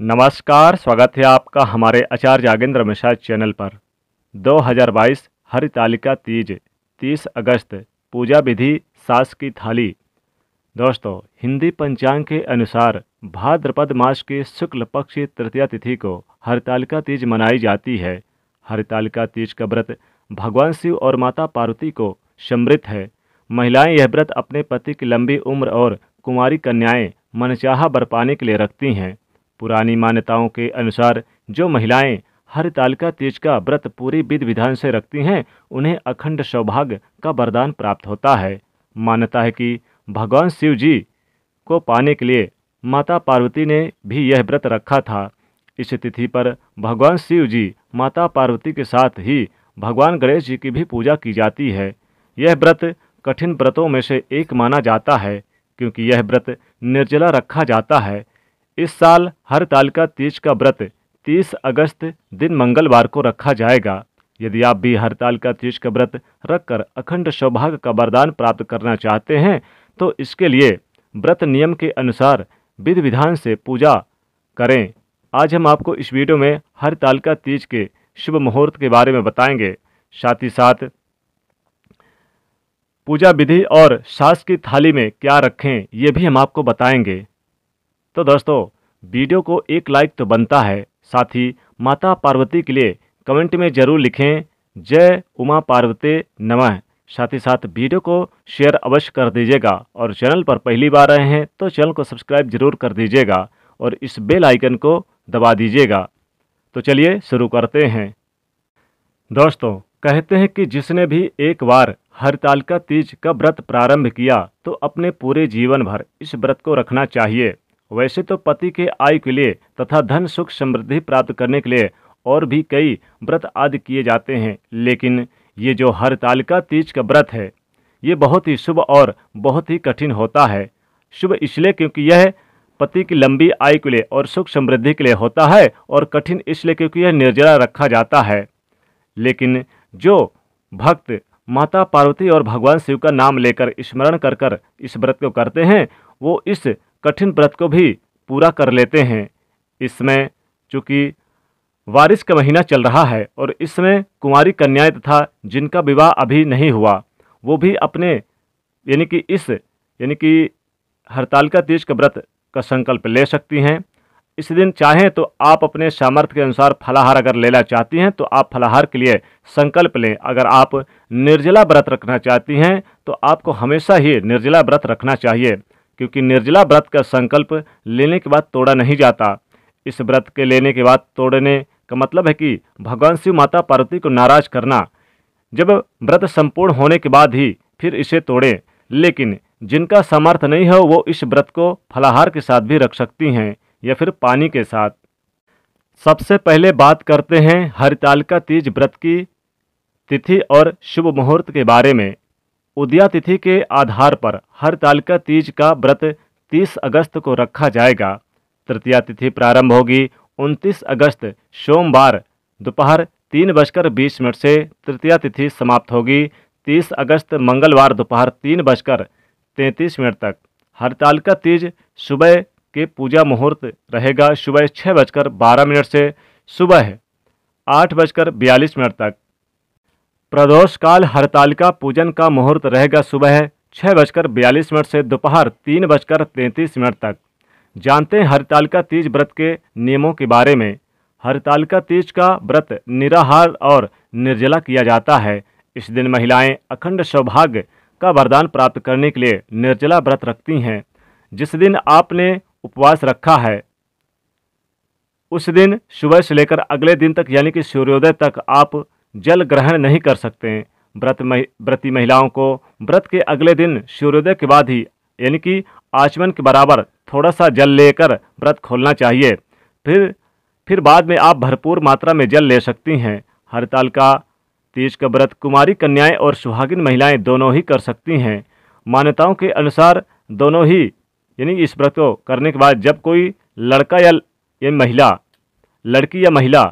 नमस्कार स्वागत है आपका हमारे आचार्य जागेंद्र मिश्रा चैनल पर 2022 बाईस हरितालिका तीज 30 अगस्त पूजा विधि सास की थाली दोस्तों हिंदी पंचांग के अनुसार भाद्रपद मास के शुक्ल पक्ष तृतीया तिथि को हरितालिका तीज मनाई जाती है हरितालिका तीज का व्रत भगवान शिव और माता पार्वती को समृद्ध है महिलाएं यह व्रत अपने पति की लंबी उम्र और कुमारी कन्याएं मनचाहा बरपाने के लिए रखती हैं पुरानी मान्यताओं के अनुसार जो महिलाएं तालिका तीज का व्रत पूरी विधि विधान से रखती हैं उन्हें अखंड सौभाग्य का वरदान प्राप्त होता है मान्यता है कि भगवान शिव जी को पाने के लिए माता पार्वती ने भी यह व्रत रखा था इस तिथि पर भगवान शिव जी माता पार्वती के साथ ही भगवान गणेश जी की भी पूजा की जाती है यह व्रत कठिन व्रतों में से एक माना जाता है क्योंकि यह व्रत निर्जला रखा जाता है इस साल हर का तीज का व्रत 30 अगस्त दिन मंगलवार को रखा जाएगा यदि आप भी हर का तीज का व्रत रखकर अखंड सौभाग्य का वरदान प्राप्त करना चाहते हैं तो इसके लिए व्रत नियम के अनुसार विधि विधान से पूजा करें आज हम आपको इस वीडियो में हर का तीज के शुभ मुहूर्त के बारे में बताएंगे साथ ही साथ पूजा विधि और सास की थाली में क्या रखें ये भी हम आपको बताएंगे तो दोस्तों वीडियो को एक लाइक तो बनता है साथ ही माता पार्वती के लिए कमेंट में जरूर लिखें जय उमा पार्वती नमः साथ ही साथ वीडियो को शेयर अवश्य कर दीजिएगा और चैनल पर पहली बार आए हैं तो चैनल को सब्सक्राइब जरूर कर दीजिएगा और इस बेल आइकन को दबा दीजिएगा तो चलिए शुरू करते हैं दोस्तों कहते हैं कि जिसने भी एक बार हरतालिका तीज का व्रत प्रारंभ किया तो अपने पूरे जीवन भर इस व्रत को रखना चाहिए वैसे तो पति के आयु के लिए तथा धन सुख समृद्धि प्राप्त करने के लिए और भी कई व्रत आदि किए जाते हैं लेकिन ये जो हरतालिका तीज का व्रत है ये बहुत ही शुभ और बहुत ही कठिन होता है शुभ इसलिए क्योंकि यह पति की लंबी आयु के लिए और सुख समृद्धि के लिए होता है और कठिन इसलिए क्योंकि यह निर्जला रखा जाता है लेकिन जो भक्त माता पार्वती और भगवान शिव का नाम लेकर स्मरण कर कर इस व्रत को करते हैं वो इस कठिन व्रत को भी पूरा कर लेते हैं इसमें चूँकि वारिस का महीना चल रहा है और इसमें कुंवारी कन्याएं तथा जिनका विवाह अभी नहीं हुआ वो भी अपने यानी कि इस यानी कि का तीज का व्रत का संकल्प ले सकती हैं इस दिन चाहें तो आप अपने सामर्थ्य के अनुसार फलाहार अगर लेना चाहती हैं तो आप फलाहार के लिए संकल्प लें अगर आप निर्जला व्रत रखना चाहती हैं तो आपको हमेशा ही निर्जला व्रत रखना चाहिए क्योंकि निर्जला व्रत का संकल्प लेने के बाद तोड़ा नहीं जाता इस व्रत के लेने के बाद तोड़ने का मतलब है कि भगवान शिव माता पार्वती को नाराज करना जब व्रत संपूर्ण होने के बाद ही फिर इसे तोड़ें लेकिन जिनका सामर्थ्य नहीं है वो इस व्रत को फलाहार के साथ भी रख सकती हैं या फिर पानी के साथ सबसे पहले बात करते हैं हरितालिका तीज व्रत की तिथि और शुभ मुहूर्त के बारे में उदया तिथि के आधार पर हर तालिका तीज का व्रत 30 अगस्त को रखा जाएगा तृतीया तिथि प्रारंभ होगी 29 अगस्त सोमवार दोपहर तीन बजकर बीस मिनट से तृतीया तिथि समाप्त होगी 30 अगस्त मंगलवार दोपहर तीन बजकर तैंतीस मिनट तक हरतालिका तीज सुबह के पूजा मुहूर्त रहेगा सुबह छः बजकर बारह मिनट से सुबह आठ बजकर बयालीस मिनट तक प्रदोष काल हड़ताल का पूजन का मुहूर्त रहेगा सुबह छः बजकर बयालीस मिनट से दोपहर तीन बजकर तैंतीस मिनट तक जानते हैं का तीज व्रत के नियमों के बारे में का तीज का व्रत निराहार और निर्जला किया जाता है इस दिन महिलाएं अखंड सौभाग्य का वरदान प्राप्त करने के लिए निर्जला व्रत रखती हैं जिस दिन आपने उपवास रखा है उस दिन सुबह से लेकर अगले दिन तक यानी कि सूर्योदय तक आप जल ग्रहण नहीं कर सकते व्रत मह, व्रती महिलाओं को व्रत के अगले दिन सूर्योदय के बाद ही यानी कि आचमन के बराबर थोड़ा सा जल लेकर व्रत खोलना चाहिए फिर फिर बाद में आप भरपूर मात्रा में जल ले सकती हैं हड़ताल का तीज का व्रत कुमारी कन्याएं और सुहागिन महिलाएं दोनों ही कर सकती हैं मान्यताओं के अनुसार दोनों ही यानी इस व्रत को करने के बाद जब कोई लड़का या, या महिला लड़की या महिला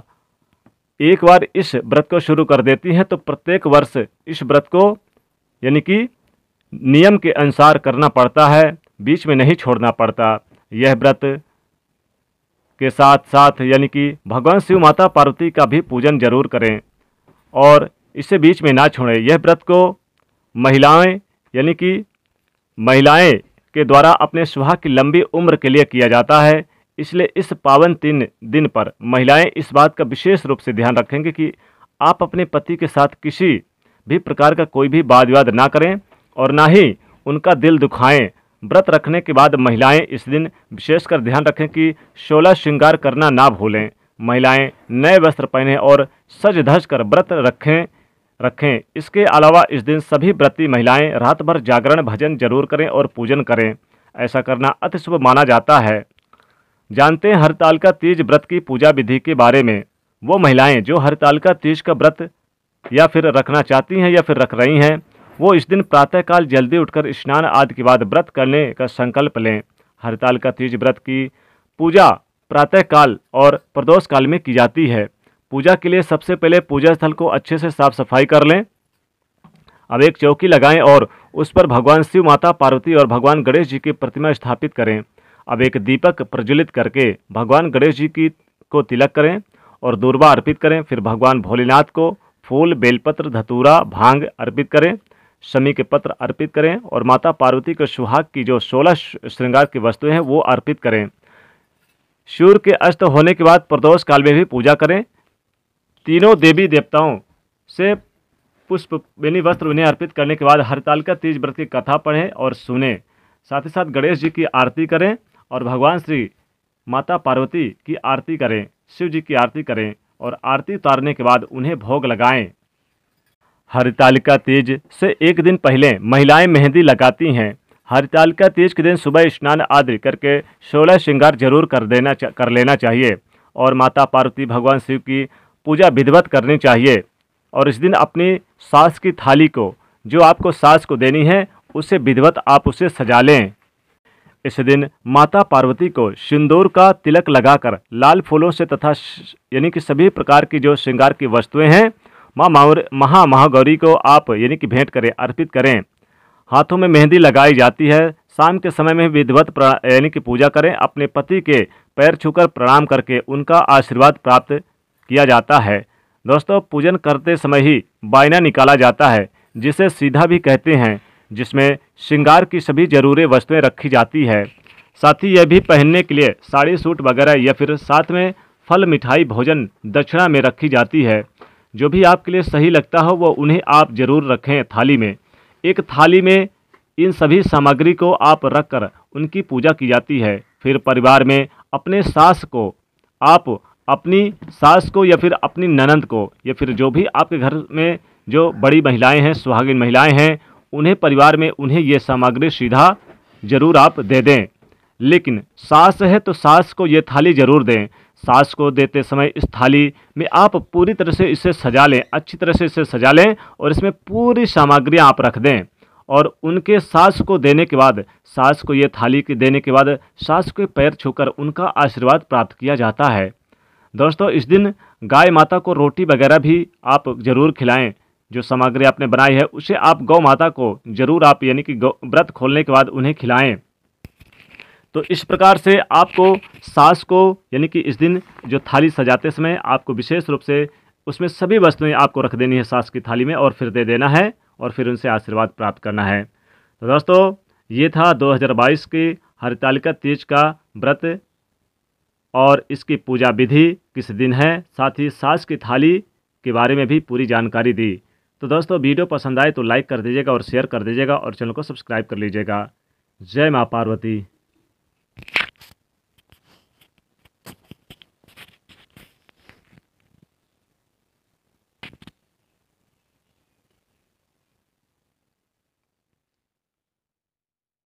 एक बार इस व्रत को शुरू कर देती हैं तो प्रत्येक वर्ष इस व्रत को यानी कि नियम के अनुसार करना पड़ता है बीच में नहीं छोड़ना पड़ता यह व्रत के साथ साथ यानी कि भगवान शिव माता पार्वती का भी पूजन जरूर करें और इसे बीच में ना छोड़ें यह व्रत को महिलाएं यानी कि महिलाएं के द्वारा अपने सुहाग की लंबी उम्र के लिए किया जाता है इसलिए इस पावन तीन दिन पर महिलाएं इस बात का विशेष रूप से ध्यान रखेंगे कि आप अपने पति के साथ किसी भी प्रकार का कोई भी वाद विवाद ना करें और ना ही उनका दिल दुखाएं व्रत रखने के बाद महिलाएं इस दिन विशेषकर ध्यान रखें कि शोला श्रृंगार करना ना भूलें महिलाएं नए वस्त्र पहने और सज धज कर व्रत रखें रखें इसके अलावा इस दिन सभी व्रती महिलाएं रात भर जागरण भजन जरूर करें और पूजन करें ऐसा करना अति शुभ माना जाता है जानते हैं हरतालिका तीज व्रत की पूजा विधि के बारे में वो महिलाएं जो हरतालिका तीज का व्रत या फिर रखना चाहती हैं या फिर रख रही हैं वो इस दिन प्रातःकाल जल्दी उठकर स्नान आदि के बाद व्रत करने का संकल्प लें हरतालिका तीज व्रत की पूजा प्रातःकाल और प्रदोष काल में की जाती है पूजा के लिए सबसे पहले पूजा स्थल को अच्छे से साफ सफाई कर लें अब एक चौकी लगाएं और उस पर भगवान शिव माता पार्वती और भगवान गणेश जी की प्रतिमा स्थापित करें अब एक दीपक प्रज्वलित करके भगवान गणेश जी की को तिलक करें और दूरबा अर्पित करें फिर भगवान भोलेनाथ को फूल बेलपत्र धतूरा भांग अर्पित करें शमी के पत्र अर्पित करें और माता पार्वती के सुहाग की जो सोलह श्रृंगार की वस्तुएं हैं वो अर्पित करें सूर्य के अस्त होने के बाद प्रदोष काल में भी पूजा करें तीनों देवी देवताओं से पुष्प बेनी वस्त्र उन्हें अर्पित करने के बाद हरताल का तीज व्रत की कथा पढ़ें और सुने साथ ही साथ गणेश जी की आरती करें और भगवान श्री माता पार्वती की आरती करें शिव जी की आरती करें और आरती उतारने के बाद उन्हें भोग लगाएं हरितालिका तीज से एक दिन पहले महिलाएं मेहंदी लगाती हैं हरितालिका तीज के दिन सुबह स्नान आदि करके सोलह श्रृंगार जरूर कर देना कर लेना चाहिए और माता पार्वती भगवान शिव की पूजा विधिवत करनी चाहिए और इस दिन अपनी सास की थाली को जो आपको सास को देनी है उसे विधिवत आप उसे सजा लें इस दिन माता पार्वती को सिंदूर का तिलक लगाकर लाल फूलों से तथा यानी कि सभी प्रकार की जो श्रृंगार की वस्तुएं हैं माँ महा महागौरी को आप यानी कि भेंट करें अर्पित करें हाथों में मेहंदी लगाई जाती है शाम के समय में विधिवत यानी कि पूजा करें अपने पति के पैर छूकर प्रणाम करके उनका आशीर्वाद प्राप्त किया जाता है दोस्तों पूजन करते समय ही बायना निकाला जाता है जिसे सीधा भी कहते हैं जिसमें श्रृंगार की सभी ज़रूरी वस्तुएं रखी जाती है साथ ही यह भी पहनने के लिए साड़ी सूट वगैरह या फिर साथ में फल मिठाई भोजन दक्षिणा में रखी जाती है जो भी आपके लिए सही लगता हो वो उन्हें आप जरूर रखें थाली में एक थाली में इन सभी सामग्री को आप रखकर उनकी पूजा की जाती है फिर परिवार में अपने सास को आप अपनी सास को या फिर अपनी ननंद को या फिर जो भी आपके घर में जो बड़ी महिलाएं हैं सुहागिन महिलाएं हैं उन्हें परिवार में उन्हें ये सामग्री सीधा जरूर आप दे दें लेकिन सास है तो सास को ये थाली जरूर दें सास को देते समय इस थाली में आप पूरी तरह से इसे सजा लें अच्छी तरह से इसे सजा लें और इसमें पूरी सामग्रियाँ आप रख दें और उनके सास को देने के बाद सास को ये थाली के देने के बाद सास के पैर छूकर उनका आशीर्वाद प्राप्त किया जाता है दोस्तों इस दिन गाय माता को रोटी वगैरह भी आप ज़रूर खिलाएं जो सामग्री आपने बनाई है उसे आप गौ माता को जरूर आप यानी कि व्रत खोलने के बाद उन्हें खिलाएं तो इस प्रकार से आपको सास को यानी कि इस दिन जो थाली सजाते समय आपको विशेष रूप से उसमें सभी वस्तुएं आपको रख देनी है सास की थाली में और फिर दे देना है और फिर उनसे आशीर्वाद प्राप्त करना है तो दोस्तों ये था 2022 की हरितालिका तीज का व्रत और इसकी पूजा विधि किस दिन है साथ ही सास की थाली के बारे में भी पूरी जानकारी दी तो दोस्तों वीडियो पसंद आए तो लाइक कर दीजिएगा और शेयर कर दीजिएगा और चैनल को सब्सक्राइब कर लीजिएगा जय माँ पार्वती